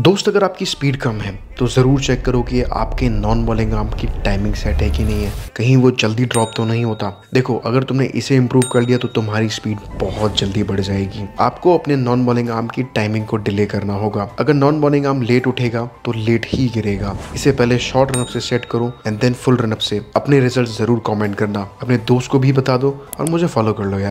दोस्त अगर आपकी स्पीड कम है तो ज़रूर चेक करो कि आपके नॉन बॉलिंग आर्म की टाइमिंग सेट है कि नहीं है कहीं वो जल्दी ड्रॉप तो नहीं होता देखो अगर तुमने इसे इम्प्रूव कर लिया तो तुम्हारी स्पीड बहुत जल्दी बढ़ जाएगी आपको अपने नॉन बॉलिंग आर्म की टाइमिंग को डिले करना होगा अगर नॉन बॉलिंग आर्म लेट उठेगा तो लेट ही गिरेगा इसे पहले शॉर्ट रनअप से सेट करो एंड देन फुल रनअप से अपने रिजल्ट जरूर कॉमेंट करना अपने दोस्त को भी बता दो और मुझे फॉलो कर लो यार